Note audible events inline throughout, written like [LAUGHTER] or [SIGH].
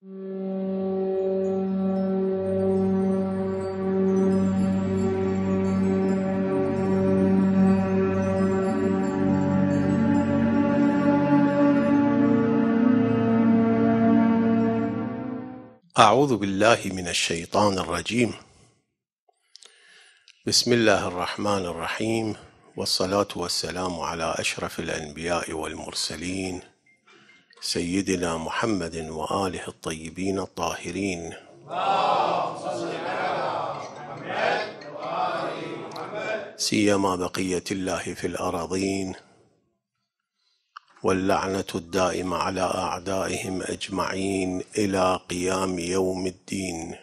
أعوذ بالله من الشيطان الرجيم بسم الله الرحمن الرحيم والصلاة والسلام على أشرف الأنبياء والمرسلين سيدنا محمد وآله الطيبين الطاهرين سيما بقية الله في الأراضين واللعنة الدائمة على أعدائهم أجمعين إلى قيام يوم الدين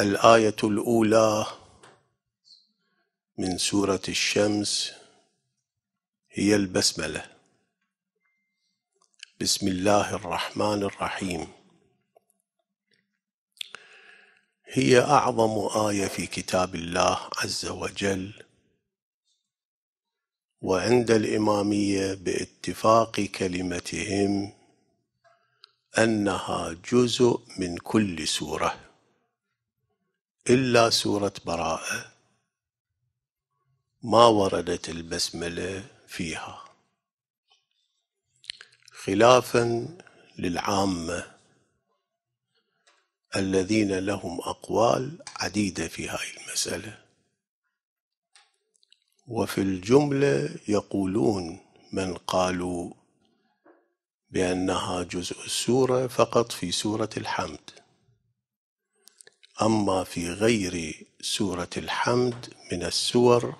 الآية الأولى من سورة الشمس هي البسمله بسم الله الرحمن الرحيم هي اعظم ايه في كتاب الله عز وجل وعند الاماميه باتفاق كلمتهم انها جزء من كل سوره الا سوره براءه ما وردت البسمله فيها خلافا للعامة الذين لهم أقوال عديدة في هاي المسألة وفي الجملة يقولون من قالوا بأنها جزء السورة فقط في سورة الحمد أما في غير سورة الحمد من السور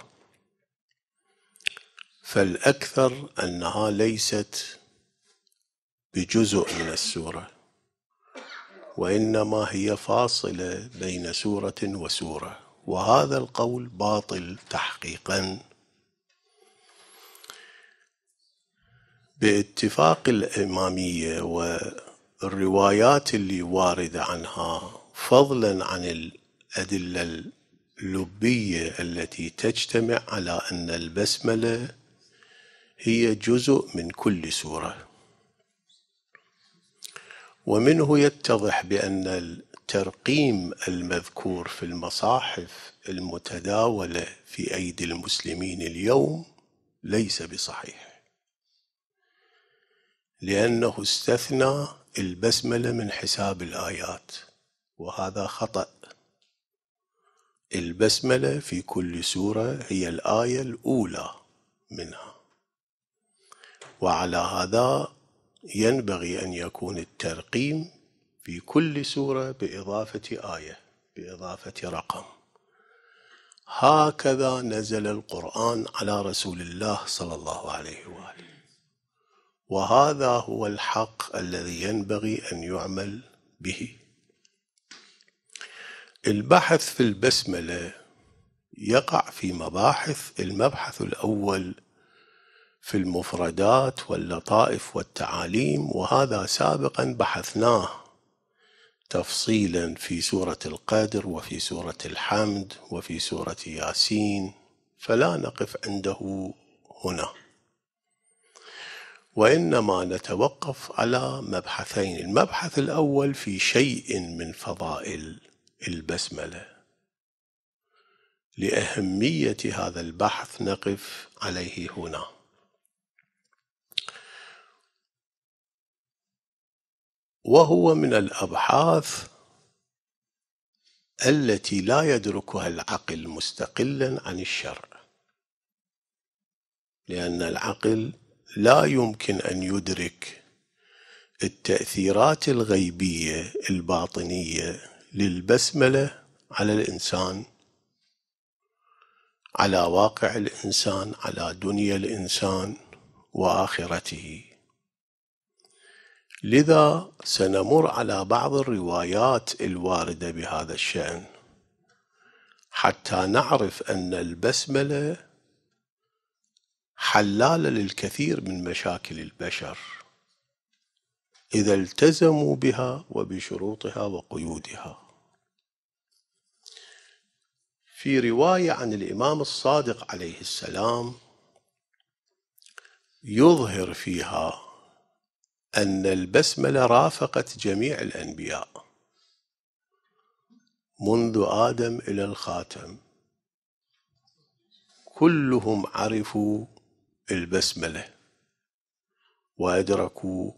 فالأكثر أنها ليست بجزء من السوره وانما هي فاصله بين سوره وسوره وهذا القول باطل تحقيقا باتفاق الاماميه والروايات اللي وارده عنها فضلا عن الادله اللبيه التي تجتمع على ان البسمله هي جزء من كل سوره ومنه يتضح بأن الترقيم المذكور في المصاحف المتداولة في أيدي المسلمين اليوم ليس بصحيح لأنه استثنى البسملة من حساب الآيات وهذا خطأ البسملة في كل سورة هي الآية الأولى منها وعلى هذا ينبغي أن يكون الترقيم في كل سورة بإضافة آية بإضافة رقم هكذا نزل القرآن على رسول الله صلى الله عليه وآله وهذا هو الحق الذي ينبغي أن يعمل به البحث في البسملة يقع في مباحث المبحث الأول في المفردات واللطائف والتعاليم وهذا سابقا بحثناه تفصيلا في سورة القدر وفي سورة الحمد وفي سورة ياسين فلا نقف عنده هنا وإنما نتوقف على مبحثين المبحث الأول في شيء من فضائل البسملة لأهمية هذا البحث نقف عليه هنا وهو من الابحاث التي لا يدركها العقل مستقلا عن الشرع لان العقل لا يمكن ان يدرك التاثيرات الغيبيه الباطنيه للبسمله على الانسان على واقع الانسان على دنيا الانسان واخرته لذا سنمر على بعض الروايات الوارده بهذا الشان حتى نعرف ان البسمله حلاله للكثير من مشاكل البشر اذا التزموا بها وبشروطها وقيودها في روايه عن الامام الصادق عليه السلام يظهر فيها أن البسملة رافقت جميع الأنبياء منذ آدم إلى الخاتم كلهم عرفوا البسملة وأدركوا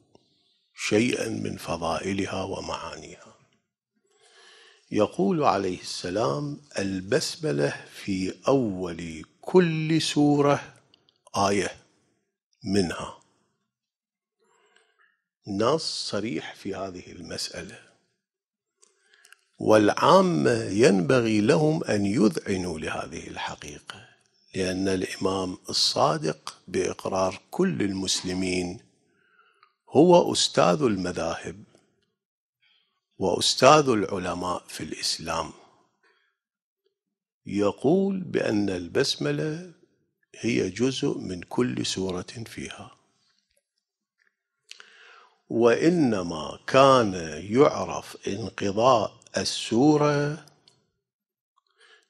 شيئا من فضائلها ومعانيها يقول عليه السلام البسملة في أول كل سورة آية منها نص صريح في هذه المسألة والعامة ينبغي لهم أن يذعنوا لهذه الحقيقة لأن الإمام الصادق بإقرار كل المسلمين هو أستاذ المذاهب وأستاذ العلماء في الإسلام يقول بأن البسملة هي جزء من كل سورة فيها وانما كان يعرف انقضاء السوره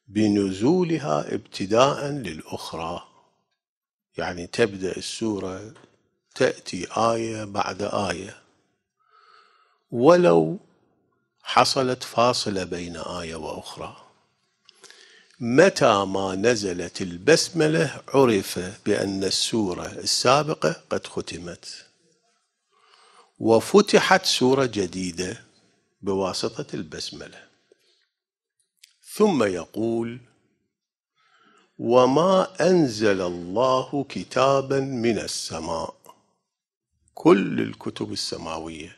بنزولها ابتداء للاخرى يعني تبدا السوره تاتي ايه بعد ايه ولو حصلت فاصله بين ايه واخرى متى ما نزلت البسمله عرف بان السوره السابقه قد ختمت وفتحت سوره جديده بواسطه البسمله ثم يقول وما انزل الله كتابا من السماء كل الكتب السماويه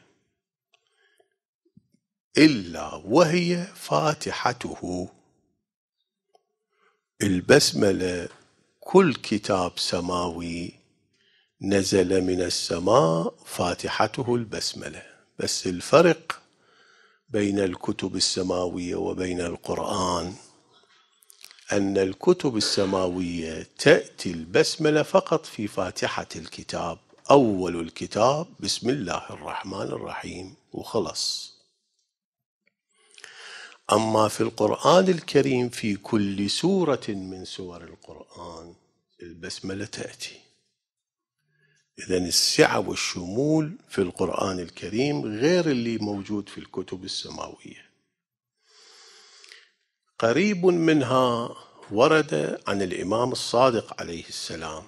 الا وهي فاتحته البسمله كل كتاب سماوي نزل من السماء فاتحته البسمله بس الفرق بين الكتب السماويه وبين القران ان الكتب السماويه تاتي البسمله فقط في فاتحه الكتاب اول الكتاب بسم الله الرحمن الرحيم وخلص اما في القران الكريم في كل سوره من سور القران البسمله تاتي إذا السعة والشمول في القرآن الكريم غير اللي موجود في الكتب السماوية قريب منها ورد عن الإمام الصادق عليه السلام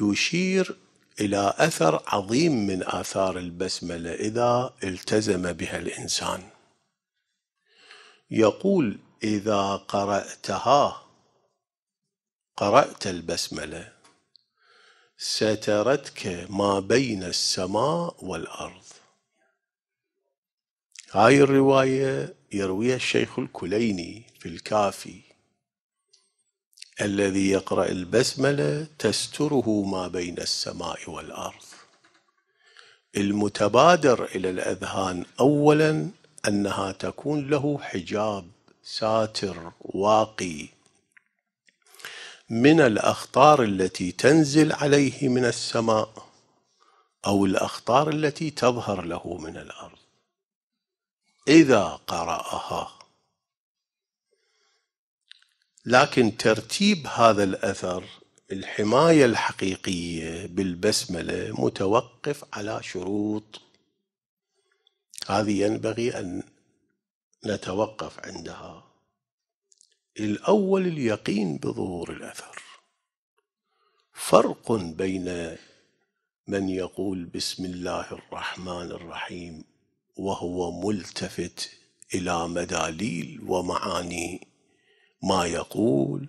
يشير إلى أثر عظيم من آثار البسملة إذا التزم بها الإنسان يقول إذا قرأتها قرأت البسملة سترتك ما بين السماء والأرض هاي الرواية يرويها الشيخ الكليني في الكافي الذي يقرأ البسملة تستره ما بين السماء والأرض المتبادر إلى الأذهان أولا أنها تكون له حجاب ساتر واقي من الأخطار التي تنزل عليه من السماء أو الأخطار التي تظهر له من الأرض إذا قرأها لكن ترتيب هذا الأثر الحماية الحقيقية بالبسملة متوقف على شروط هذه ينبغي أن نتوقف عندها الأول اليقين بظهور الأثر فرق بين من يقول بسم الله الرحمن الرحيم وهو ملتفت إلى مداليل ومعاني ما يقول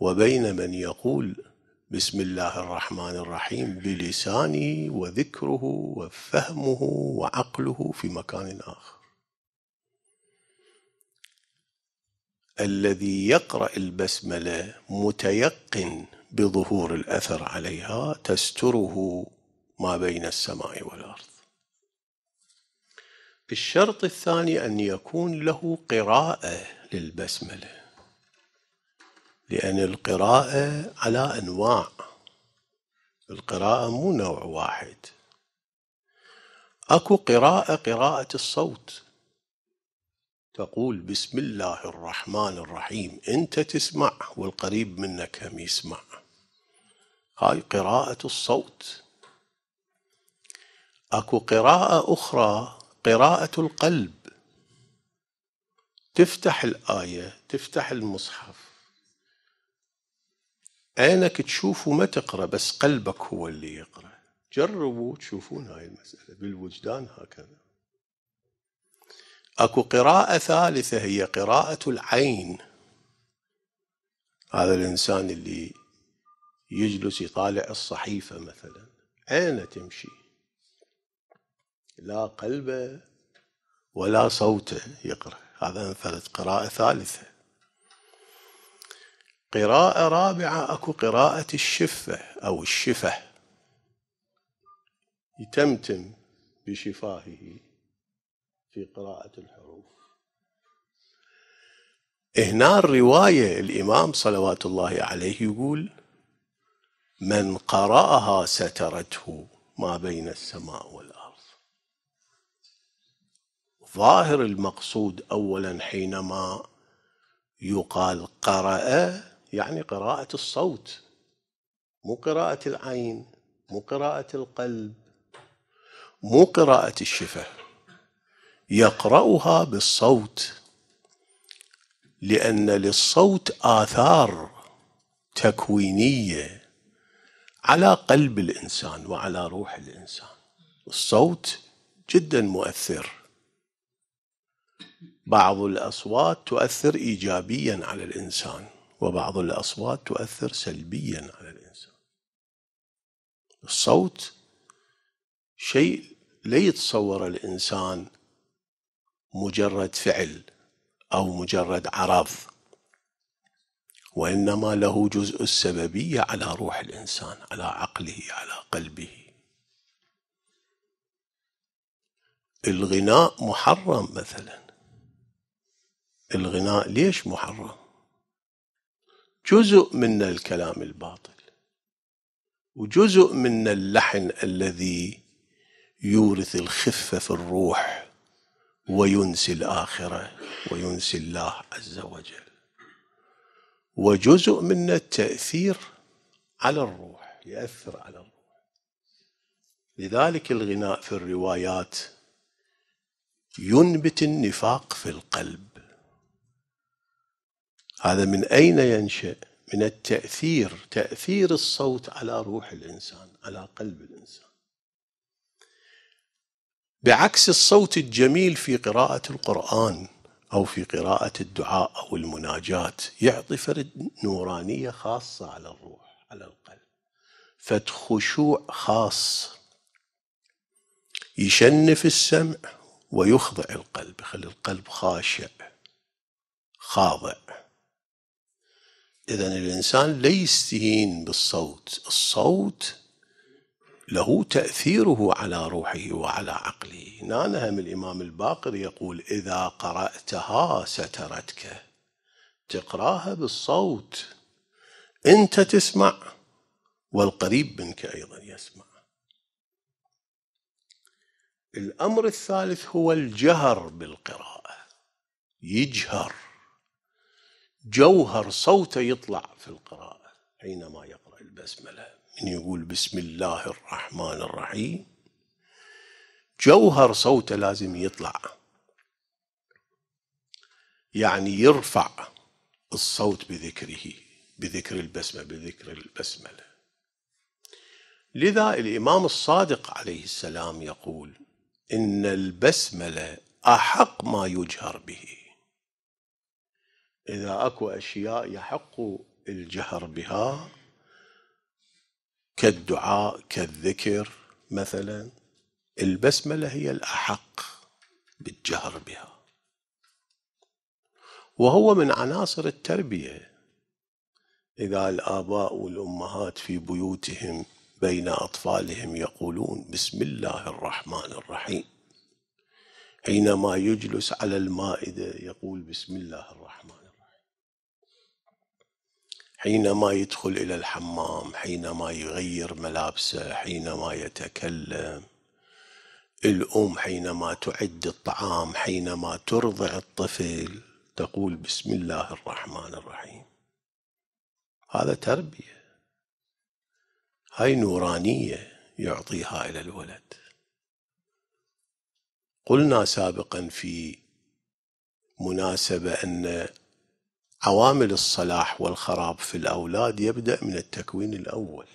وبين من يقول بسم الله الرحمن الرحيم بلسانه وذكره وفهمه وعقله في مكان آخر الذي يقرأ البسملة متيقن بظهور الأثر عليها تستره ما بين السماء والأرض الشرط الثاني أن يكون له قراءة للبسملة لأن القراءة على أنواع القراءة مو نوع واحد أكو قراءة قراءة الصوت تقول بسم الله الرحمن الرحيم أنت تسمع والقريب منك هم يسمع هاي قراءة الصوت اكو قراءة أخرى قراءة القلب تفتح الآية تفتح المصحف عينك تشوف وما تقرأ بس قلبك هو اللي يقرأ جربوا تشوفون هاي المسألة بالوجدان هكذا أكو قراءة ثالثة هي قراءة العين هذا الإنسان اللي يجلس يطالع الصحيفة مثلا عينه تمشي لا قلبه ولا صوته يقرأ هذا انفلت قراءة ثالثة قراءة رابعة أكو قراءة الشفة أو الشفة يتمتم بشفاهه في قراءة الحروف هنا الرواية الإمام صلوات الله عليه يقول من قرأها سترته ما بين السماء والأرض ظاهر المقصود أولا حينما يقال قرأ يعني قراءة الصوت مو قراءة العين مو قراءة القلب مو قراءة الشفه يقرأها بالصوت لأن للصوت آثار تكوينية على قلب الإنسان وعلى روح الإنسان الصوت جدا مؤثر بعض الأصوات تؤثر إيجابيا على الإنسان وبعض الأصوات تؤثر سلبيا على الإنسان الصوت شيء لا يتصور الإنسان مجرد فعل أو مجرد عرض وإنما له جزء السببية على روح الإنسان على عقله على قلبه الغناء محرم مثلا الغناء ليش محرم جزء من الكلام الباطل وجزء من اللحن الذي يورث الخفة في الروح وينسي الآخرة وينسي الله عز وجل وجزء من التأثير على الروح يأثر على الروح لذلك الغناء في الروايات ينبت النفاق في القلب هذا من أين ينشأ؟ من التأثير تأثير الصوت على روح الإنسان على قلب الإنسان بعكس الصوت الجميل في قراءة القرآن أو في قراءة الدعاء أو المناجاة يعطي فرد نورانية خاصة على الروح على القلب فد خشوع خاص يشنف السمع ويخضع القلب يخلي القلب خاشع خاضع إذا الإنسان لا يستهين بالصوت الصوت له تأثيره على روحه وعلى عقله نانهم الإمام الباقر يقول إذا قرأتها سترتك تقراها بالصوت أنت تسمع والقريب منك أيضا يسمع الأمر الثالث هو الجهر بالقراءة يجهر جوهر صوته يطلع في القراءة حينما يقرأ البسملة من يقول بسم الله الرحمن الرحيم جوهر صوته لازم يطلع يعني يرفع الصوت بذكره بذكر البسمة بذكر البسملة لذا الإمام الصادق عليه السلام يقول إن البسملة أحق ما يجهر به إذا أكو أشياء يحق الجهر بها كالدعاء كالذكر مثلا البسملة هي الأحق بالجهر بها وهو من عناصر التربية إذا الآباء والأمهات في بيوتهم بين أطفالهم يقولون بسم الله الرحمن الرحيم حينما يجلس على المائدة يقول بسم الله الرحمن حينما يدخل إلى الحمام حينما يغير ملابسه حينما يتكلم الأم حينما تعد الطعام حينما ترضع الطفل تقول بسم الله الرحمن الرحيم هذا تربية هاي نورانية يعطيها إلى الولد قلنا سابقا في مناسبة أن عوامل الصلاح والخراب في الأولاد يبدأ من التكوين الأول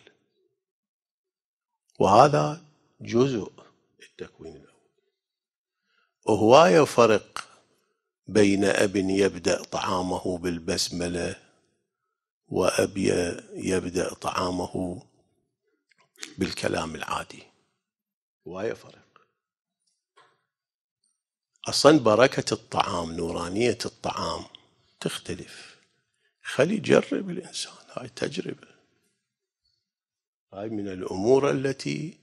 وهذا جزء التكوين الأول وهواية فرق بين أب يبدأ طعامه بالبسملة وأب يبدأ طعامه بالكلام العادي هواية فرق أصلا بركة الطعام نورانية الطعام تختلف خلي يجرب الإنسان هاي تجربة هاي من الأمور التي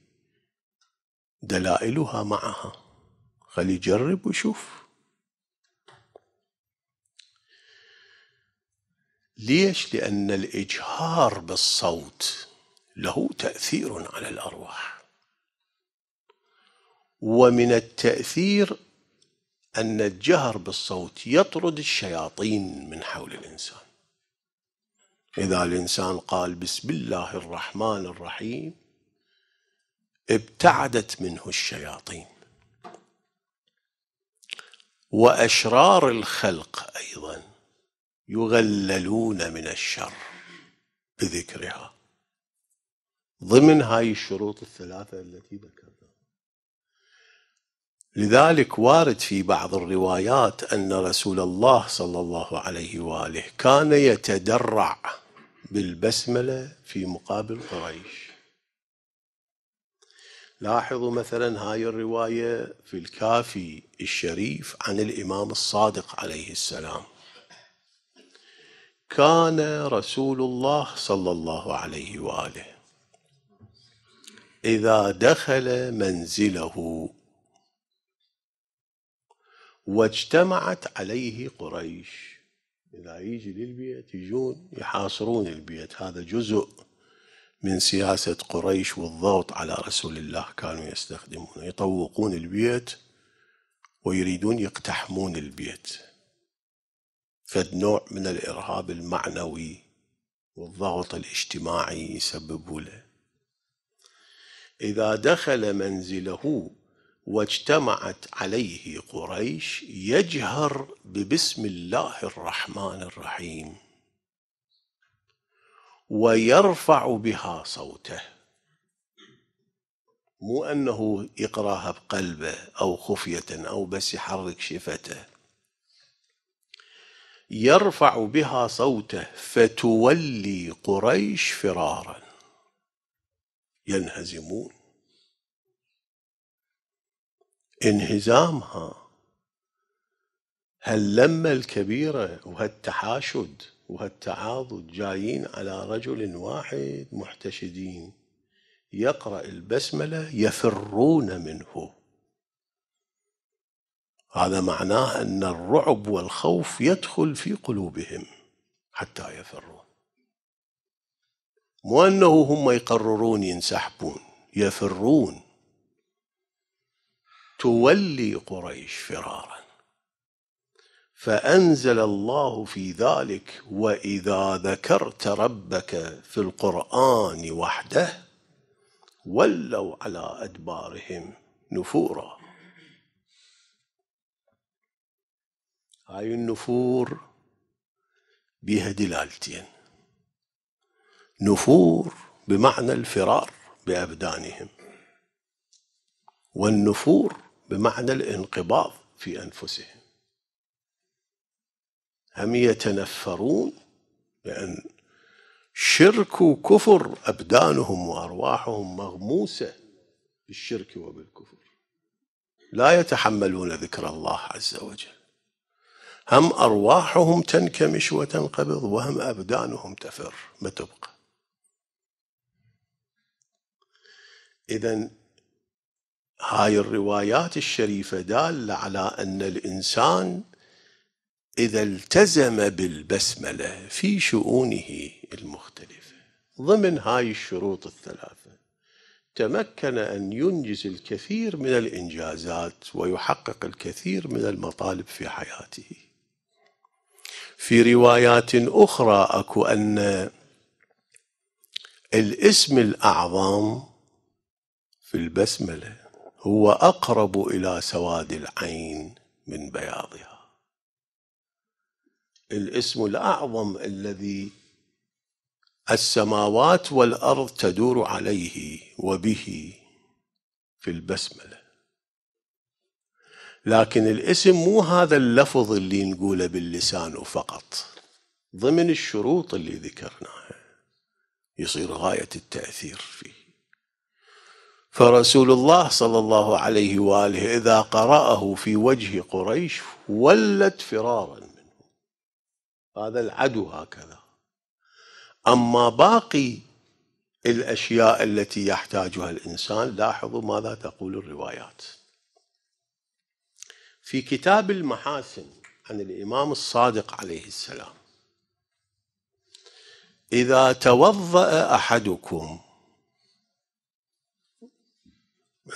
دلائلها معها خلي يجرب ويشوف ليش؟ لأن الإجهار بالصوت له تأثير على الأرواح ومن التأثير أن الجهر بالصوت يطرد الشياطين من حول الإنسان إذا الإنسان قال بسم الله الرحمن الرحيم ابتعدت منه الشياطين وأشرار الخلق أيضا يغللون من الشر بذكرها ضمن هاي الشروط الثلاثة التي ذكرت لذلك وارد في بعض الروايات أن رسول الله صلى الله عليه وآله كان يتدرع بالبسملة في مقابل قريش لاحظوا مثلا هاي الرواية في الكافي الشريف عن الإمام الصادق عليه السلام كان رسول الله صلى الله عليه وآله إذا دخل منزله واجتمعت عليه قريش إذا يجي للبيت يجون يحاصرون البيت هذا جزء من سياسة قريش والضغط على رسول الله كانوا يستخدمونه يطوقون البيت ويريدون يقتحمون البيت فد نوع من الإرهاب المعنوي والضغط الاجتماعي يسببوا له إذا دخل منزله واجتمعت عليه قريش يجهر ببسم الله الرحمن الرحيم ويرفع بها صوته مو انه يقراها بقلبه او خفيه او بس يحرك شفته يرفع بها صوته فتولي قريش فرارا ينهزمون انهزامها هاللمة الكبيرة وهالتحاشد وهالتعاضد جايين على رجل واحد محتشدين يقرأ البسملة يفرون منه هذا معناه أن الرعب والخوف يدخل في قلوبهم حتى يفرون مو أنه هم يقررون ينسحبون يفرون تولي قريش فرارا فانزل الله في ذلك واذا ذكرت ربك في القران وحده ولوا على ادبارهم نفورا هاي النفور بها دلالتين نفور بمعنى الفرار بابدانهم والنفور بمعنى الانقباض في أنفسهم هم يتنفرون لأن شرك وكفر أبدانهم وأرواحهم مغموسة بالشرك وبالكفر لا يتحملون ذكر الله عز وجل هم أرواحهم تنكمش وتنقبض وهم أبدانهم تفر ما تبقى إذا هاي الروايات الشريفة دالة على أن الإنسان إذا التزم بالبسملة في شؤونه المختلفة ضمن هاي الشروط الثلاثة تمكن أن ينجز الكثير من الإنجازات ويحقق الكثير من المطالب في حياته في روايات أخرى أكو أن الاسم الأعظم في البسملة هو اقرب الى سواد العين من بياضها الاسم الاعظم الذي السماوات والارض تدور عليه وبه في البسمله لكن الاسم مو هذا اللفظ اللي نقوله باللسان فقط ضمن الشروط اللي ذكرناها يصير غايه التاثير فيه فرسول الله صلى الله عليه واله اذا قراه في وجه قريش ولت فرارا منه هذا العدو هكذا اما باقي الاشياء التي يحتاجها الانسان لاحظوا ماذا تقول الروايات في كتاب المحاسن عن الامام الصادق عليه السلام اذا توضا احدكم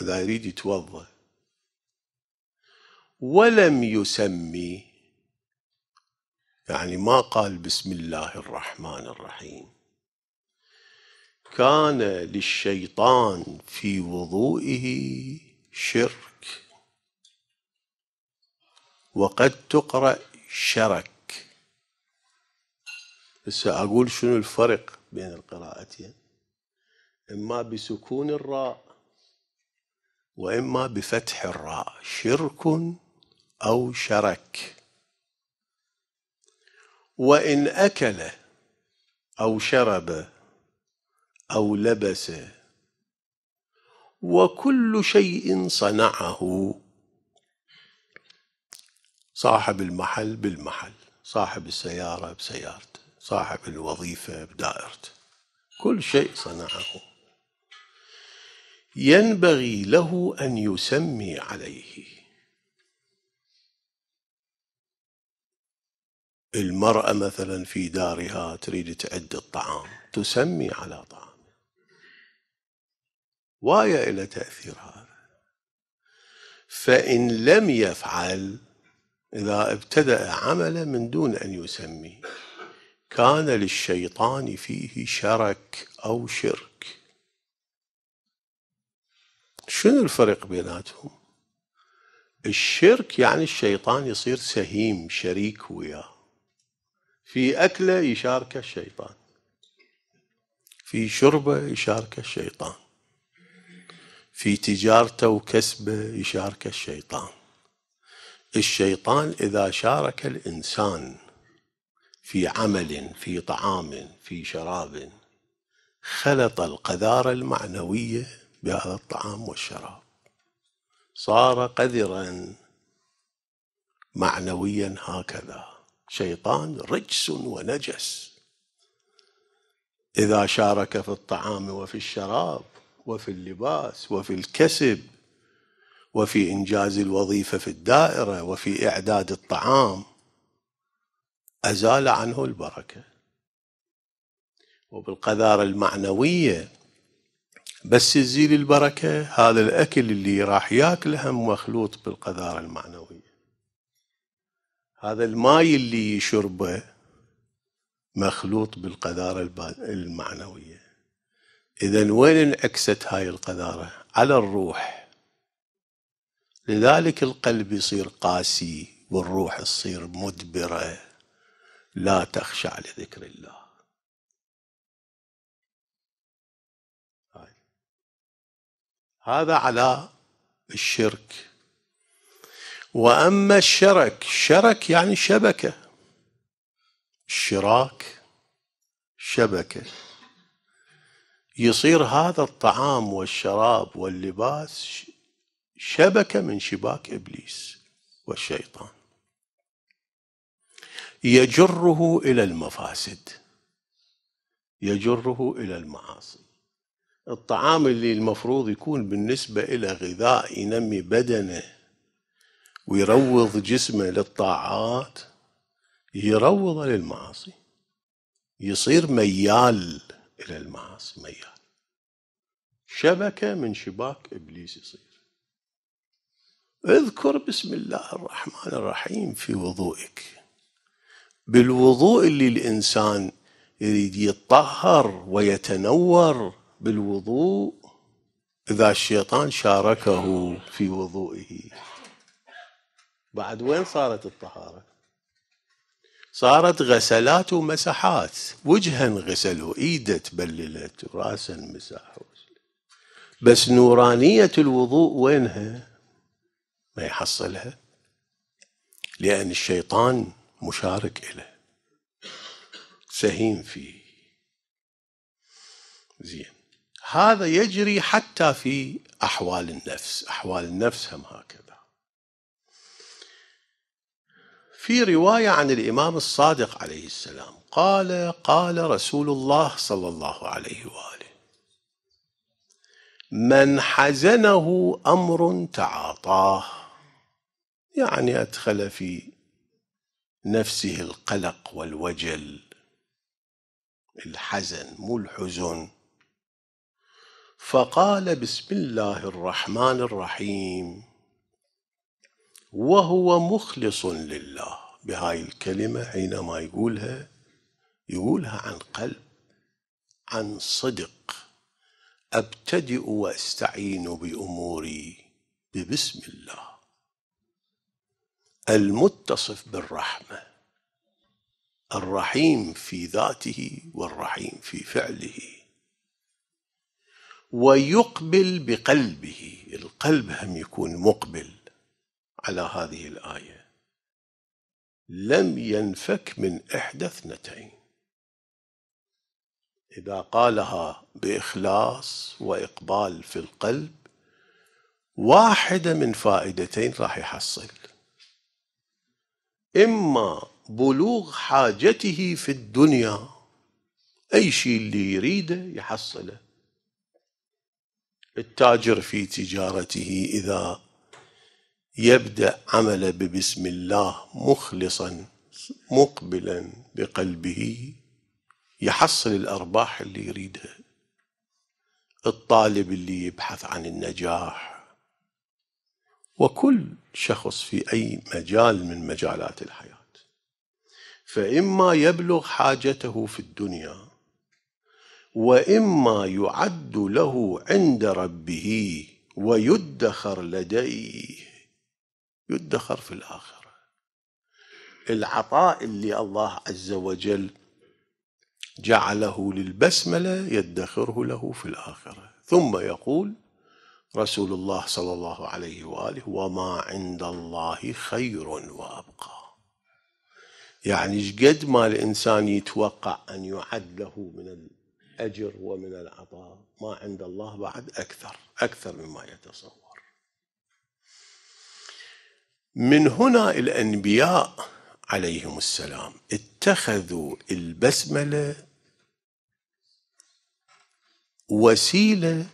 ماذا يريد يتوضا ولم يسمي يعني ما قال بسم الله الرحمن الرحيم كان للشيطان في وضوئه شرك وقد تقرأ شرك بس أقول شنو الفرق بين القراءتين إما بسكون الراء واما بفتح الراء شرك او شرك وان اكل او شرب او لبس وكل شيء صنعه صاحب المحل بالمحل صاحب السياره بسيارته صاحب الوظيفه بدائرته كل شيء صنعه ينبغي له أن يسمي عليه المرأة مثلا في دارها تريد تعد الطعام تسمي على طعام وايا إلى تأثير هذا فإن لم يفعل إذا ابتدأ عملا من دون أن يسمي كان للشيطان فيه شرك أو شرك شنو الفرق بيناتهم الشرك يعني الشيطان يصير سهيم شريك وياه في أكلة يشاركه الشيطان في شربة يشاركه الشيطان في تجارته وكسبه يشاركه الشيطان الشيطان إذا شارك الإنسان في عمل في طعام في شراب خلط القذارة المعنوية بهذا الطعام والشراب صار قذرا معنويا هكذا شيطان رجس ونجس إذا شارك في الطعام وفي الشراب وفي اللباس وفي الكسب وفي إنجاز الوظيفة في الدائرة وفي إعداد الطعام أزال عنه البركة وبالقذارة المعنوية بس تزيل البركة هذا الأكل اللي راح ياكله هم مخلوط بالقذارة المعنوية هذا الماي اللي يشربه مخلوط بالقذارة المعنوية إذا وين انعكست هاي القذارة على الروح لذلك القلب يصير قاسي والروح تصير مدبرة لا تخشع لذكر الله هذا على الشرك وأما الشرك شرك يعني شبكة الشراك شبكة يصير هذا الطعام والشراب واللباس شبكة من شباك إبليس والشيطان يجره إلى المفاسد يجره إلى المعاصي الطعام اللي المفروض يكون بالنسبة إلى غذاء ينمي بدنه ويروض جسمه للطاعات يروض للمعاصي يصير ميال إلى المعاصي ميال شبكة من شباك إبليس يصير اذكر بسم الله الرحمن الرحيم في وضوئك بالوضوء اللي الإنسان يريد يتطهر ويتنور بالوضوء إذا الشيطان شاركه في وضوئه بعد وين صارت الطهارة صارت غسلات ومسحات وجها غسله ايده تبللت راسا مساح بس نورانية الوضوء وينها ما يحصلها لأن الشيطان مشارك له سهيم فيه زين هذا يجري حتى في أحوال النفس أحوال النفس هم هكذا في رواية عن الإمام الصادق عليه السلام قال قال رسول الله صلى الله عليه وآله من حزنه أمر تعاطاه يعني أدخل في نفسه القلق والوجل الحزن مو الحزن فقال بسم الله الرحمن الرحيم وهو مخلص لله بهاي الكلمة حينما يقولها يقولها عن قلب عن صدق أبتدئ وأستعين بأموري ببسم الله المتصف بالرحمة الرحيم في ذاته والرحيم في فعله ويقبل بقلبه القلب هم يكون مقبل على هذه الآية لم ينفك من إحدى اثنتين إذا قالها بإخلاص وإقبال في القلب واحدة من فائدتين راح يحصل إما بلوغ حاجته في الدنيا أي شيء اللي يريده يحصله التاجر في تجارته إذا يبدأ عمله ببسم الله مخلصا مقبلا بقلبه يحصل الأرباح اللي يريدها الطالب اللي يبحث عن النجاح وكل شخص في أي مجال من مجالات الحياة فإما يبلغ حاجته في الدنيا واما يعد له عند ربه ويدخر لديه يدخر في الاخره العطاء اللي الله عز وجل جعله للبسمله يدخره له في الاخره ثم يقول رسول الله صلى الله عليه واله وما عند الله خير وابقى يعني قد ما الانسان يتوقع ان يعد له من الأجر ومن العطاء ما عند الله بعد أكثر أكثر مما يتصور من هنا الأنبياء عليهم السلام اتخذوا البسملة وسيلة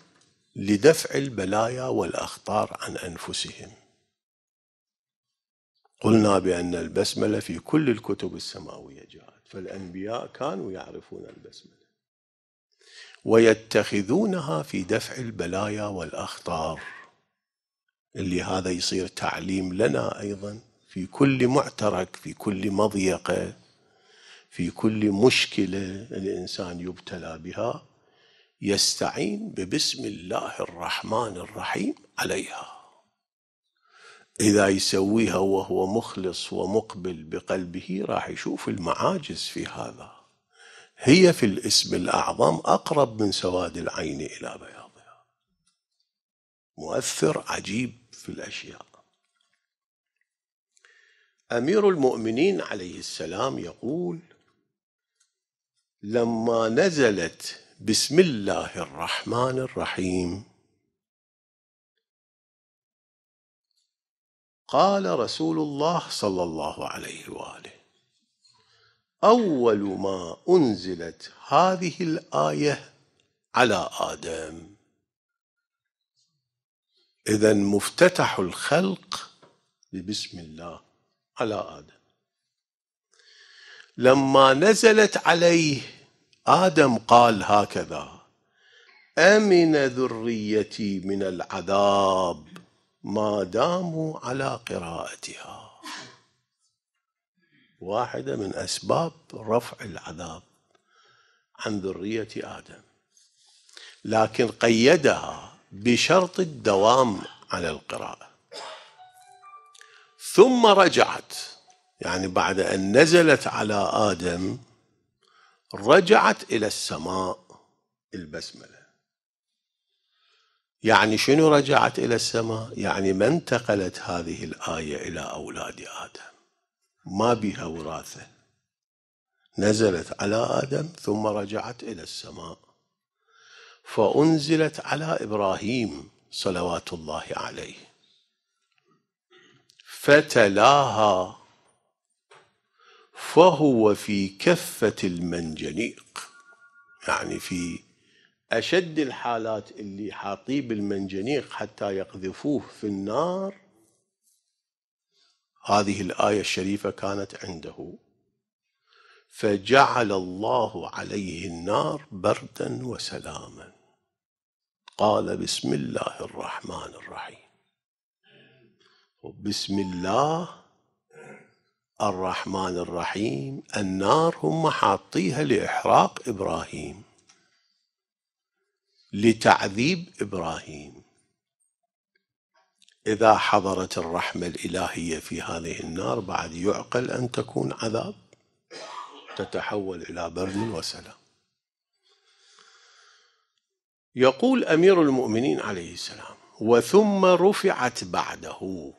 لدفع البلايا والأخطار عن أنفسهم قلنا بأن البسملة في كل الكتب السماوية جاءت فالأنبياء كانوا يعرفون البسملة ويتخذونها في دفع البلايا والأخطار اللي هذا يصير تعليم لنا أيضا في كل معترك في كل مضيقة في كل مشكلة الإنسان يبتلى بها يستعين ببسم الله الرحمن الرحيم عليها إذا يسويها وهو مخلص ومقبل بقلبه راح يشوف المعاجز في هذا هي في الاسم الأعظم أقرب من سواد العين إلى بياضها مؤثر عجيب في الأشياء أمير المؤمنين عليه السلام يقول لما نزلت بسم الله الرحمن الرحيم قال رسول الله صلى الله عليه واله أول ما أنزلت هذه الآية على آدم إذا مفتتح الخلق ببسم الله على آدم لما نزلت عليه آدم قال هكذا أمن ذريتي من العذاب ما داموا على قراءتها واحدة من أسباب رفع العذاب عن ذرية آدم لكن قيدها بشرط الدوام على القراءة ثم رجعت يعني بعد أن نزلت على آدم رجعت إلى السماء البسملة يعني شنو رجعت إلى السماء؟ يعني ما انتقلت هذه الآية إلى أولاد آدم ما بها وراثة نزلت على آدم ثم رجعت إلى السماء فأنزلت على إبراهيم صلوات الله عليه فتلاها فهو في كفة المنجنيق يعني في أشد الحالات اللي حاطيه بالمنجنيق حتى يقذفوه في النار هذه الآية الشريفة كانت عنده فجعل الله عليه النار بردا وسلاما قال بسم الله الرحمن الرحيم بسم الله الرحمن الرحيم النار هم حاطيها لإحراق إبراهيم لتعذيب إبراهيم إذا حضرت الرحمة الإلهية في هذه النار بعد يعقل أن تكون عذاب تتحول إلى برد وسلام يقول أمير المؤمنين عليه السلام وثم رفعت بعده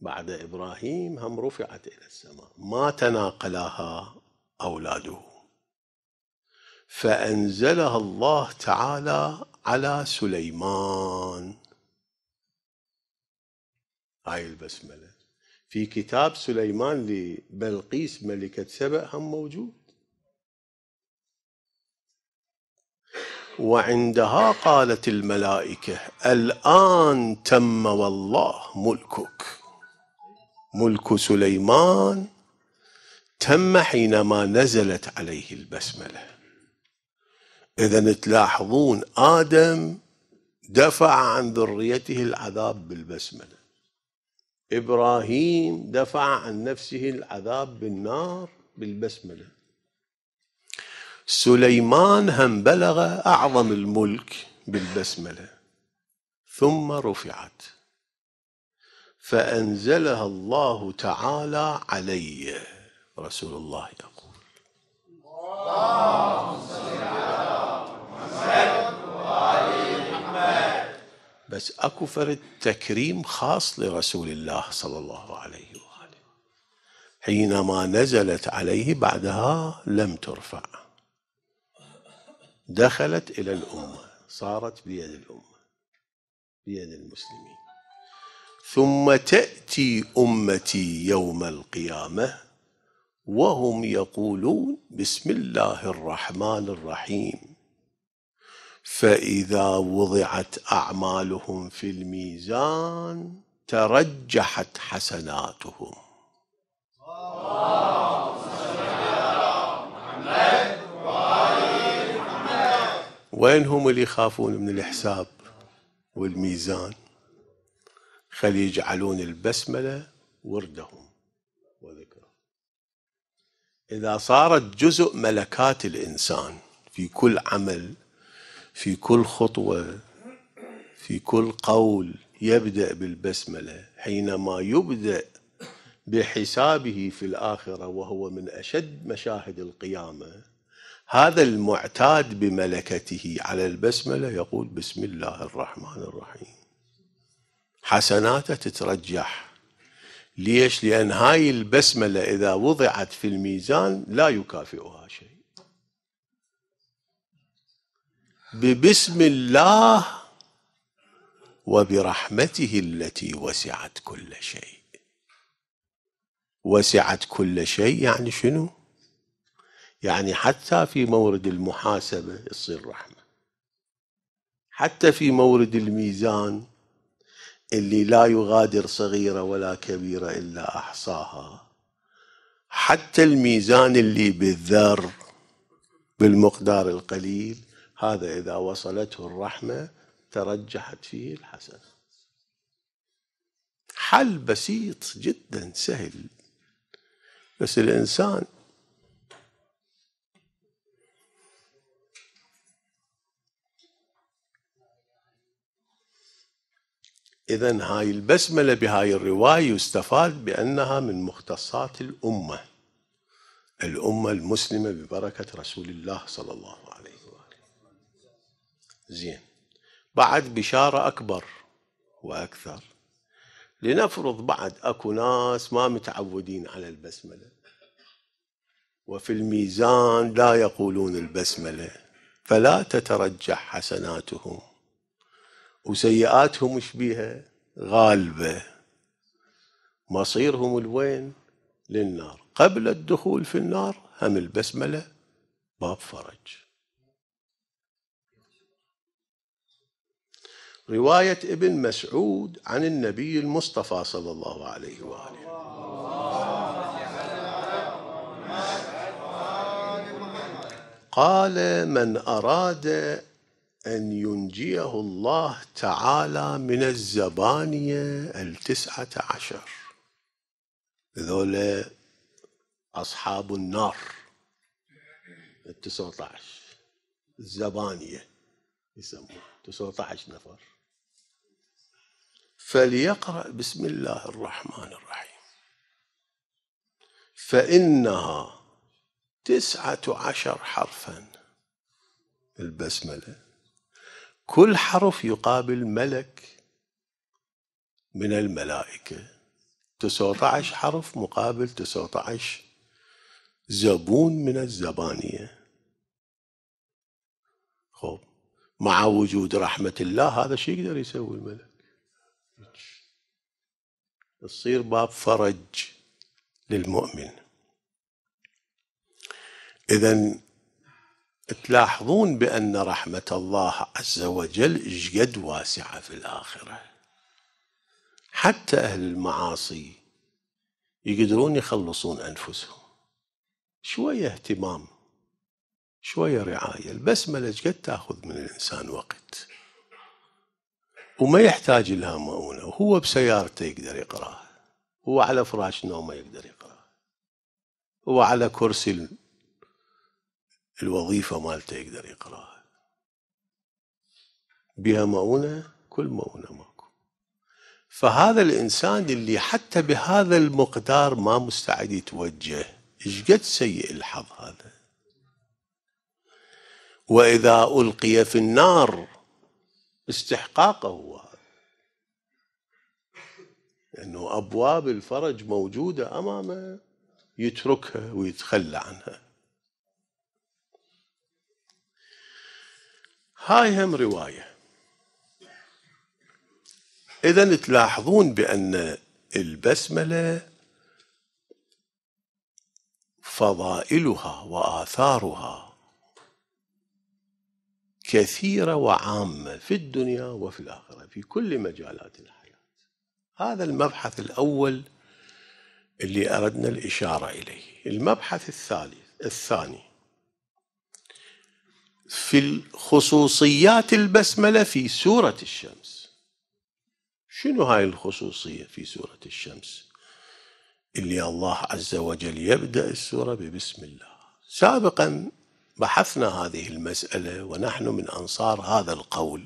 بعد إبراهيم هم رفعت إلى السماء ما تناقلها أولاده فأنزلها الله تعالى على سليمان هاي البسملة في كتاب سليمان لبلقيس ملكة سبأ هم موجود وعندها قالت الملائكة الآن تم والله ملكك ملك سليمان تم حينما نزلت عليه البسملة إذا تلاحظون آدم دفع عن ذريته العذاب بالبسمله إبراهيم دفع عن نفسه العذاب بالنار بالبسملة سليمان هم بلغ أعظم الملك بالبسملة ثم رفعت فأنزلها الله تعالى علي رسول الله يقول اللهم صل على بس اكو فرد تكريم خاص لرسول الله صلى الله عليه واله حينما نزلت عليه بعدها لم ترفع دخلت الى الامه صارت بيد الامه بيد المسلمين ثم تاتي امتي يوم القيامه وهم يقولون بسم الله الرحمن الرحيم فاذا وضعت اعمالهم في الميزان ترجحت حسناتهم وين هم اللي يخافون من الحساب والميزان خلي يجعلون البسملة وردهم وذكرهم إذا صارت جزء ملكات الإنسان في كل عمل في كل خطوة في كل قول يبدأ بالبسملة حينما يبدأ بحسابه في الآخرة وهو من أشد مشاهد القيامة هذا المعتاد بملكته على البسملة يقول بسم الله الرحمن الرحيم حسناته تترجح ليش لأن هاي البسملة إذا وضعت في الميزان لا يكافئها شيء ببسم الله وبرحمته التي وسعت كل شيء وسعت كل شيء يعني شنو يعني حتى في مورد المحاسبة تصير رحمة حتى في مورد الميزان اللي لا يغادر صغيرة ولا كبيرة إلا أحصاها حتى الميزان اللي بالذر بالمقدار القليل هذا إذا وصلته الرحمة ترجحت فيه الحسنة حل بسيط جدا سهل بس الإنسان إذا هاي البسملة بهاي الرواية يستفاد بأنها من مختصات الأمة الأمة المسلمة ببركة رسول الله صلى الله عليه وسلم زين بعد بشارة أكبر وأكثر لنفرض بعد أكو ناس ما متعودين على البسملة وفي الميزان لا يقولون البسملة فلا تترجح حسناتهم وسيئاتهم شبيها غالبة مصيرهم الوين للنار قبل الدخول في النار هم البسملة باب فرج رواية ابن مسعود عن النبي المصطفى صلى الله عليه وآله قال من أراد أن ينجيه الله تعالى من الزبانية التسعة عشر ذولا أصحاب النار التسعة عشر الزبانية يسموه 19 نفر فليقرأ بسم الله الرحمن الرحيم فإنها تسعة عشر حرفا البسملة كل حرف يقابل ملك من الملائكة 19 حرف مقابل 19 زبون من الزبانية خب مع وجود رحمة الله هذا شو يقدر يسوي الملك تصير باب فرج للمؤمن إذا تلاحظون بأن رحمة الله عز وجل إشقد واسعة في الآخرة حتى أهل المعاصي يقدرون يخلصون أنفسهم شوية اهتمام شوية رعاية البسملة اشقد تأخذ من الإنسان وقت وما يحتاج لها مؤونة وهو بسيارته يقدر يقراها هو على فراش نومه يقدر يقراها هو على كرسي الوظيفة مالته يقدر يقراها بها مؤونة كل مؤونة ماكو فهذا الإنسان اللي حتى بهذا المقدار ما مستعد يتوجه إيش قد سيء الحظ هذا وإذا ألقي في النار استحقاقه هو هذا لأنه أبواب الفرج موجودة أمامه يتركها ويتخلى عنها هاي هم رواية إذا تلاحظون بأن البسملة فضائلها وآثارها كثيرة وعامة في الدنيا وفي الآخرة في كل مجالات الحياة هذا المبحث الأول اللي أردنا الإشارة إليه المبحث الثالث الثاني في خصوصيات البسملة في سورة الشمس شنو هاي الخصوصية في سورة الشمس اللي الله عز وجل يبدأ السورة ببسم الله سابقا بحثنا هذه المسألة ونحن من أنصار هذا القول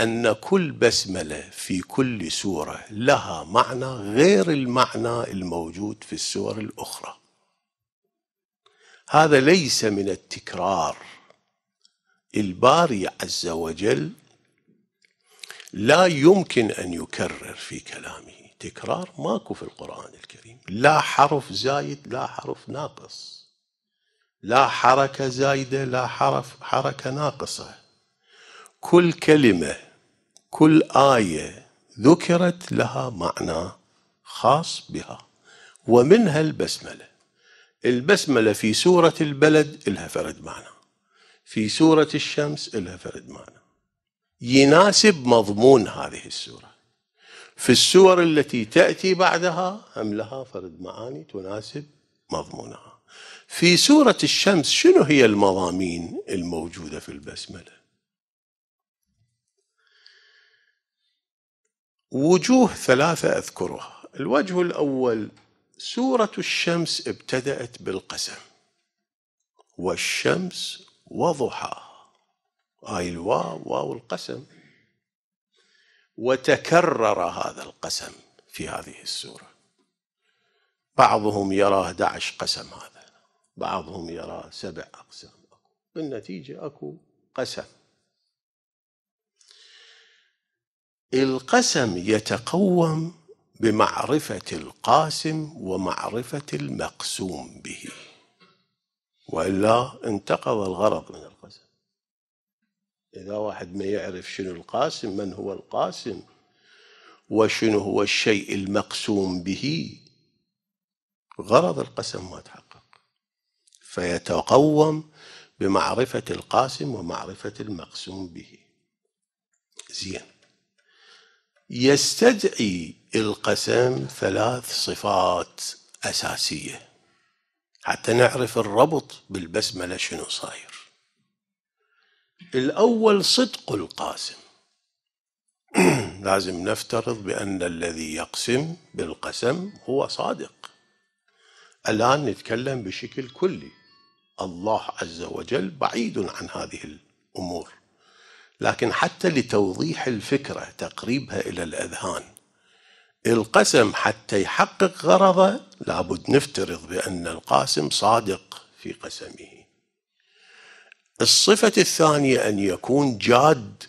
أن كل بسملة في كل سورة لها معنى غير المعنى الموجود في السور الأخرى هذا ليس من التكرار الباري عز وجل لا يمكن أن يكرر في كلامه تكرار ماكو في القرآن الكريم لا حرف زايد لا حرف ناقص لا حركة زايدة لا حرف حركة ناقصة كل كلمة كل آية ذكرت لها معنى خاص بها ومنها البسملة البسملة في سورة البلد لها فرد معنى في سورة الشمس لها فرد معنى يناسب مضمون هذه السورة في السور التي تأتي بعدها أم لها فرد معاني تناسب مضمونها في سورة الشمس شنو هي المضامين الموجودة في البسملة وجوه ثلاثة أذكرها الوجه الأول سورة الشمس ابتدأت بالقسم والشمس وضحاها آي الواو واو القسم وتكرر هذا القسم في هذه السورة بعضهم يرى 11 قسم هذا بعضهم يرى سبع أقسام بالنتيجة أكو قسم القسم يتقوم بمعرفة القاسم ومعرفة المقسوم به وإلا انتقض الغرض من القسم إذا واحد ما يعرف شنو القاسم من هو القاسم وشنو هو الشيء المقسوم به غرض القسم ما تحقق فيتقوم بمعرفة القاسم ومعرفة المقسوم به زين يستدعي القسم ثلاث صفات أساسية حتى نعرف الربط بالبسملة شنو صاير الأول صدق القاسم [CLEARS THROAT] لازم نفترض بأن الذي يقسم بالقسم هو صادق الآن نتكلم بشكل كلي الله عز وجل بعيد عن هذه الامور لكن حتى لتوضيح الفكره تقريبها الى الاذهان القسم حتى يحقق غرضه لابد نفترض بان القاسم صادق في قسمه الصفه الثانيه ان يكون جاد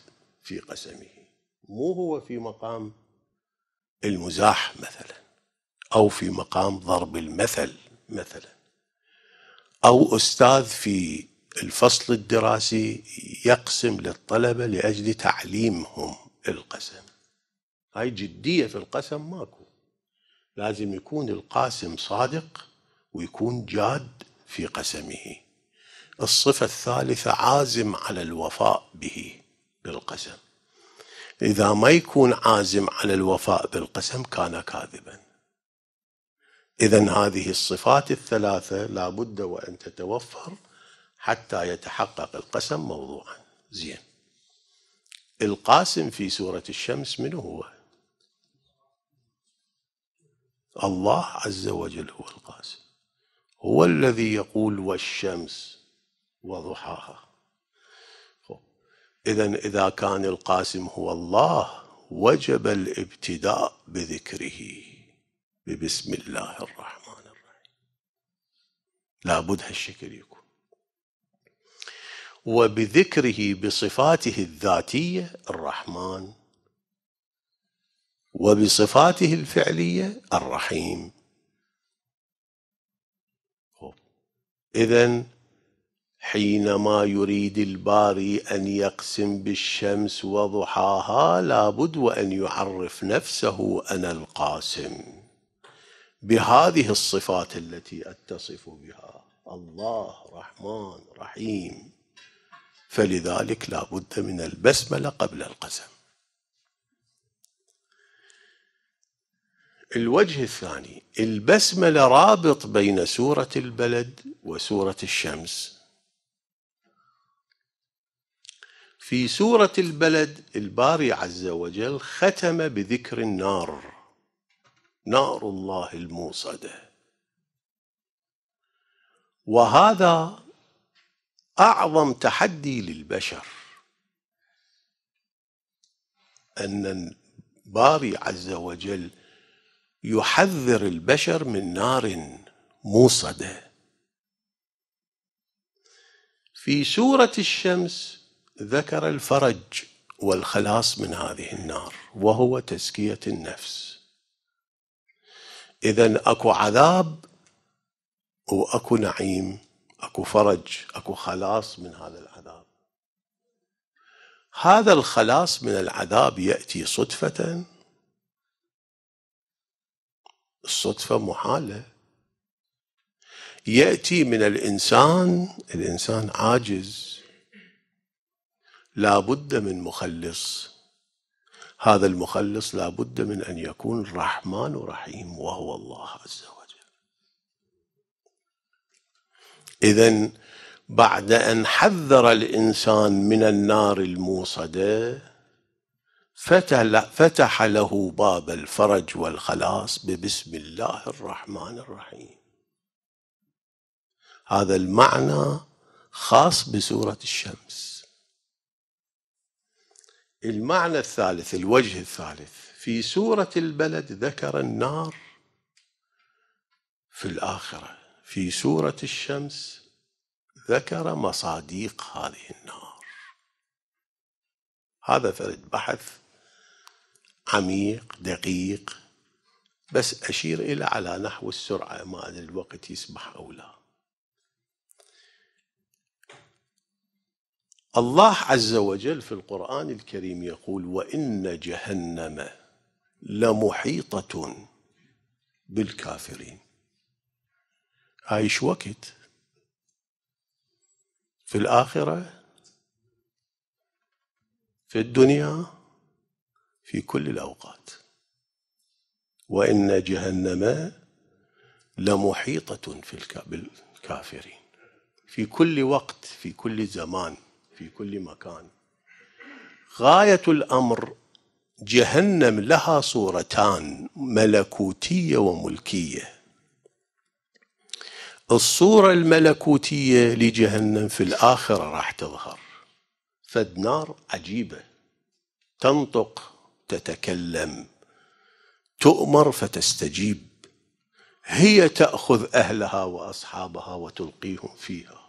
في قسمه مو هو في مقام المزاح مثلا او في مقام ضرب المثل مثلا أو أستاذ في الفصل الدراسي يقسم للطلبة لأجل تعليمهم القسم هاي جدية في القسم ماكو لازم يكون القاسم صادق ويكون جاد في قسمه الصفة الثالثة عازم على الوفاء به بالقسم إذا ما يكون عازم على الوفاء بالقسم كان كاذباً إذا هذه الصفات الثلاثة لابد وأن تتوفر حتى يتحقق القسم موضوعا زين القاسم في سورة الشمس من هو الله عز وجل هو القاسم هو الذي يقول والشمس وضحاها إذا إذا كان القاسم هو الله وجب الابتداء بذكره ببسم الله الرحمن الرحيم لابد هالشكل يكون وبذكره بصفاته الذاتية الرحمن وبصفاته الفعلية الرحيم إذا حينما يريد الباري أن يقسم بالشمس وضحاها لابد وأن يعرف نفسه أنا القاسم بهذه الصفات التي اتصف بها الله رحمن رحيم فلذلك لا بد من البسمله قبل القسم الوجه الثاني البسمله رابط بين سوره البلد وسوره الشمس في سوره البلد الباري عز وجل ختم بذكر النار نار الله الموصده وهذا اعظم تحدي للبشر ان الباري عز وجل يحذر البشر من نار موصده في سوره الشمس ذكر الفرج والخلاص من هذه النار وهو تزكيه النفس إذا أكو عذاب وأكو نعيم أكو فرج أكو خلاص من هذا العذاب هذا الخلاص من العذاب يأتي صدفة الصدفة محالة يأتي من الإنسان الإنسان عاجز لا بد من مخلص هذا المخلص لابد من أن يكون رحمن رحيم وهو الله عز وجل إذا بعد أن حذر الإنسان من النار الموصدة فتح له باب الفرج والخلاص ببسم الله الرحمن الرحيم هذا المعنى خاص بسورة الشمس المعنى الثالث الوجه الثالث في سورة البلد ذكر النار في الآخرة في سورة الشمس ذكر مصاديق هذه النار هذا فرد بحث عميق دقيق بس أشير إلى على نحو السرعة ما الوقت يسمح أو لا الله عز وجل في القرآن الكريم يقول وإن جهنم لمحيطة بالكافرين عايش وقت في الآخرة في الدنيا في كل الأوقات وإن جهنم لمحيطة في بالكافرين في كل وقت في كل زمان في كل مكان غايه الامر جهنم لها صورتان ملكوتيه وملكيه الصوره الملكوتيه لجهنم في الاخره راح تظهر فد نار عجيبه تنطق تتكلم تؤمر فتستجيب هي تاخذ اهلها واصحابها وتلقيهم فيها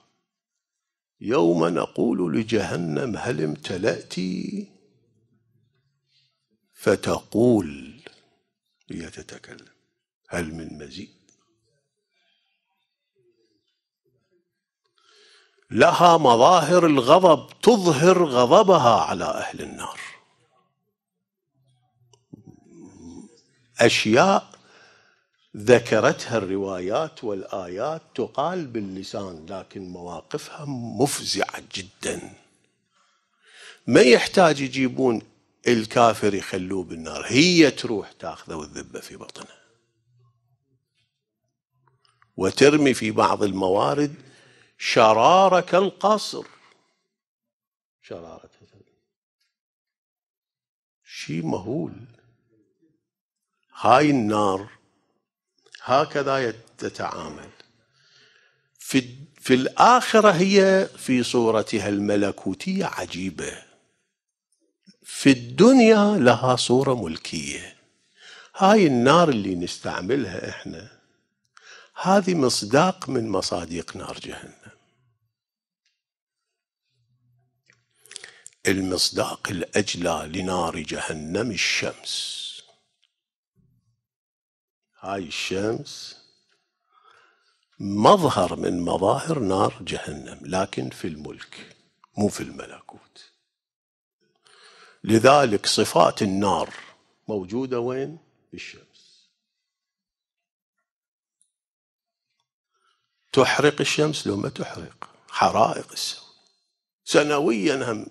يوم نقول لجهنم هل امتلأت فتقول هي تتكلم هل من مزيد لها مظاهر الغضب تظهر غضبها على أهل النار أشياء ذكرتها الروايات والآيات تقال باللسان لكن مواقفها مفزعة جدا ما يحتاج يجيبون الكافر يخلوه بالنار هي تروح تاخذه والذبه في بطنه وترمي في بعض الموارد شرارة كالقصر شرارة شيء مهول هاي النار هكذا تتعامل في في الآخرة هي في صورتها الملكوتية عجيبة في الدنيا لها صورة ملكية هاي النار اللي نستعملها احنا هذه مصداق من مصادق نار جهنم المصداق الأجلى لنار جهنم الشمس هاي الشمس مظهر من مظاهر نار جهنم لكن في الملك مو في الملكوت لذلك صفات النار موجودة وين؟ في الشمس تحرق الشمس لو ما تحرق حرائق السماء سنويا هم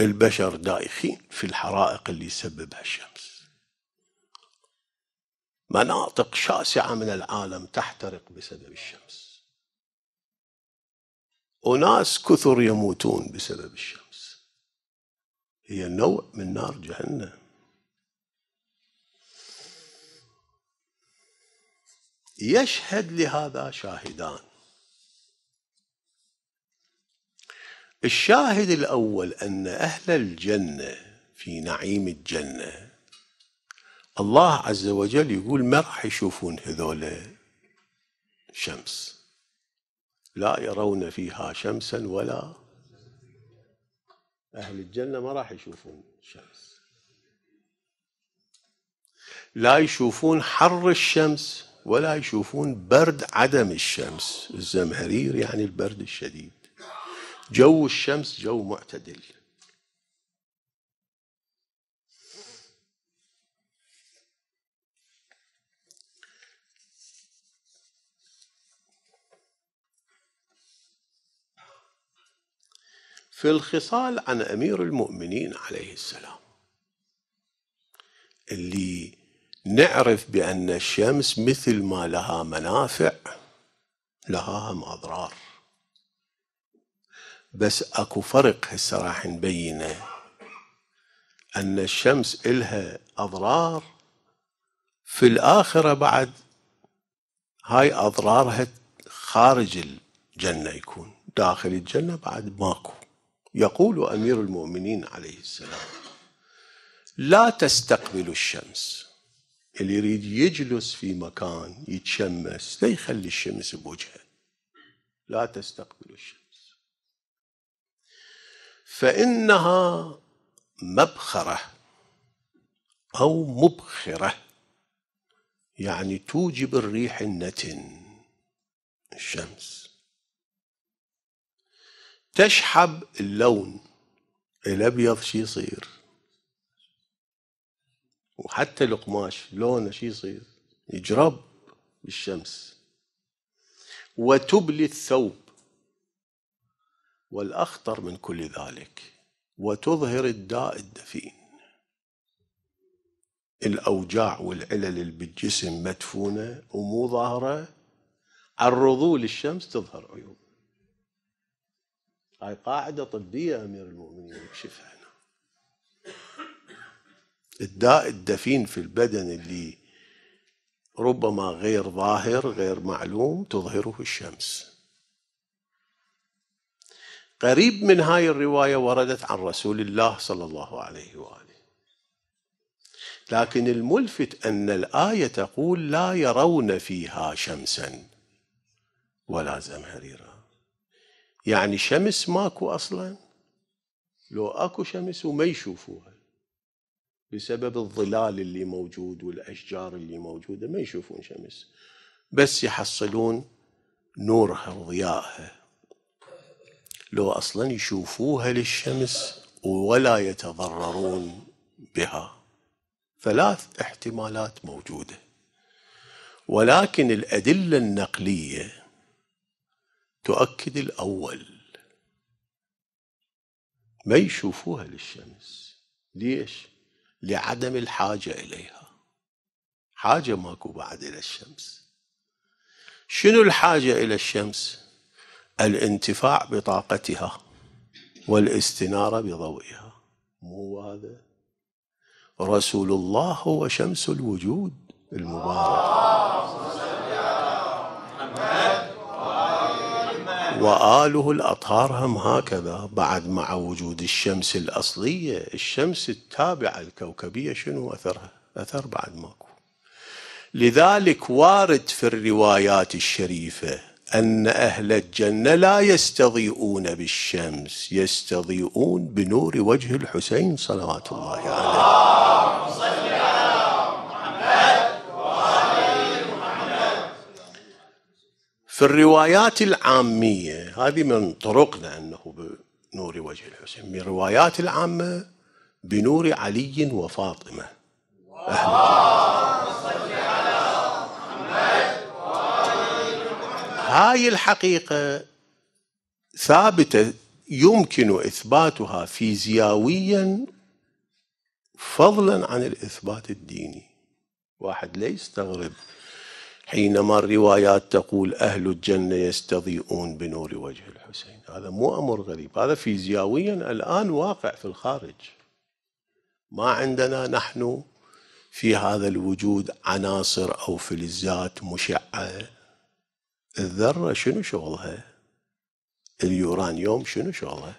البشر دايخين في الحرائق اللي يسببها الشمس مناطق شاسعة من العالم تحترق بسبب الشمس أناس كثر يموتون بسبب الشمس هي نوع من نار جهنم يشهد لهذا شاهدان الشاهد الأول أن أهل الجنة في نعيم الجنة الله عز وجل يقول ما راح يشوفون هذول شمس لا يرون فيها شمسا ولا أهل الجنة ما راح يشوفون شمس لا يشوفون حر الشمس ولا يشوفون برد عدم الشمس الزمهرير يعني البرد الشديد جو الشمس جو معتدل في الخصال عن أمير المؤمنين عليه السلام اللي نعرف بأن الشمس مثل ما لها منافع لها هم أضرار بس أكو فرق هسه راح نبينه أن الشمس إلها أضرار في الآخرة بعد هاي أضرارها خارج الجنة يكون داخل الجنة بعد ماكو يقول امير المؤمنين عليه السلام لا تستقبلوا الشمس اللي يريد يجلس في مكان يتشمس لا يخلي الشمس بوجهه لا تستقبلوا الشمس فإنها مبخرة أو مبخرة يعني توجب الريح النتن الشمس تشحب اللون الابيض شي يصير وحتى القماش لونه شي يصير يجرب بالشمس وتبلي الثوب والأخطر من كل ذلك وتظهر الداء الدفين الأوجاع والعلل اللي بالجسم مدفونة ومو ظاهرة عرضوا للشمس تظهر عيوب هاي قاعدة طبية أمير المؤمنين اكشفها هنا الداء الدفين في البدن اللي ربما غير ظاهر غير معلوم تظهره الشمس قريب من هاي الرواية وردت عن رسول الله صلى الله عليه وآله لكن الملفت أن الآية تقول لا يرون فيها شمسا ولا زمهريرا يعني شمس ماكو اصلا لو اكو شمس وما يشوفوها بسبب الظلال اللي موجود والاشجار اللي موجوده ما يشوفون شمس بس يحصلون نورها وضيائها لو اصلا يشوفوها للشمس ولا يتضررون بها ثلاث احتمالات موجوده ولكن الادله النقليه تؤكد الأول ما يشوفوها للشمس ليش؟ لعدم الحاجة إليها حاجة ماكو بعد إلى الشمس شنو الحاجة إلى الشمس؟ الانتفاع بطاقتها والاستنارة بضوئها مو هذا رسول الله هو شمس الوجود المبارك وآله الأطهار هم هكذا بعد مع وجود الشمس الأصلية الشمس التابعة الكوكبية شنو أثرها أثر بعد ماكو لذلك وارد في الروايات الشريفة أن أهل الجنة لا يستضيئون بالشمس يستضيئون بنور وجه الحسين صلوات الله عليه في الروايات العامية هذه من طرقنا أنه بنور وجه الحسين من الروايات العامة بنور علي وفاطمة أحمد هاي الحقيقة ثابتة يمكن إثباتها فيزياويا فضلا عن الإثبات الديني واحد لا يستغرب حينما الروايات تقول أهل الجنة يستضيئون بنور وجه الحسين هذا مو أمر غريب هذا فيزياويا الآن واقع في الخارج ما عندنا نحن في هذا الوجود عناصر أو فلزات مشعة الذرة شنو شغلها اليورانيوم شنو شغلها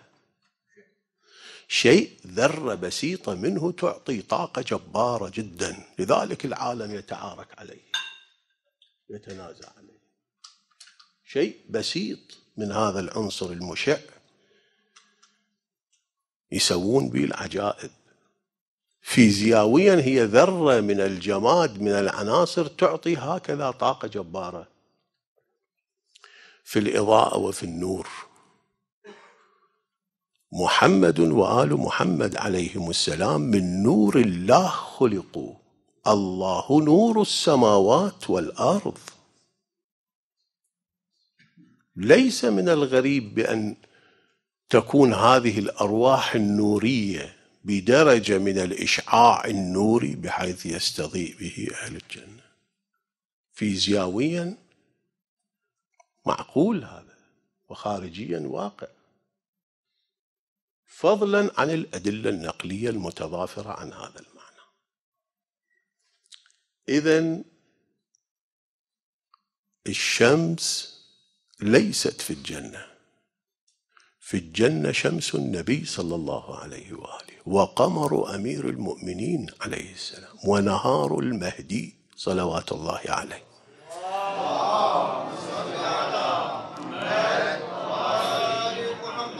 شيء ذرة بسيطة منه تعطي طاقة جبارة جدا لذلك العالم يتعارك عليه يتنازع عليه شيء بسيط من هذا العنصر المشع يسوون به العجائب فيزياويا هي ذرة من الجماد من العناصر تعطي هكذا طاقة جبارة في الإضاءة وفي النور محمد وآل محمد عليهم السلام من نور الله خلقوا الله نور السماوات والارض ليس من الغريب بان تكون هذه الارواح النوريه بدرجه من الاشعاع النوري بحيث يستضيء به اهل الجنه فيزياويا معقول هذا وخارجيا واقع فضلا عن الادله النقليه المتضافره عن هذا الموضوع. إذا الشمس ليست في الجنة في الجنة شمس النبي صلى الله عليه وآله وقمر أمير المؤمنين عليه السلام ونهار المهدي صلوات الله عليه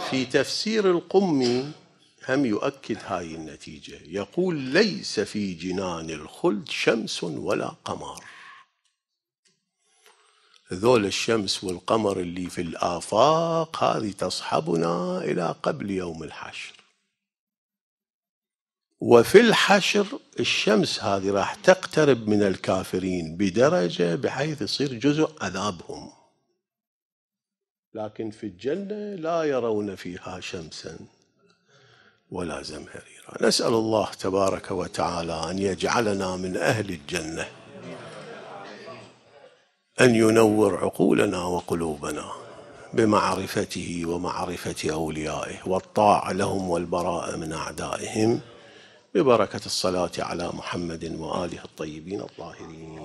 في تفسير القمي هم يؤكد هاي النتيجة يقول ليس في جنان الخلد شمس ولا قمر ذول الشمس والقمر اللي في الآفاق هذه تصحبنا إلى قبل يوم الحشر وفي الحشر الشمس هذه راح تقترب من الكافرين بدرجة بحيث يصير جزء عذابهم لكن في الجنة لا يرون فيها شمساً ولا زمهريرا نسأل الله تبارك وتعالى أن يجعلنا من أهل الجنة أن ينور عقولنا وقلوبنا بمعرفته ومعرفة أوليائه والطاعة لهم والبراءة من أعدائهم ببركة الصلاة على محمد وآله الطيبين الطاهرين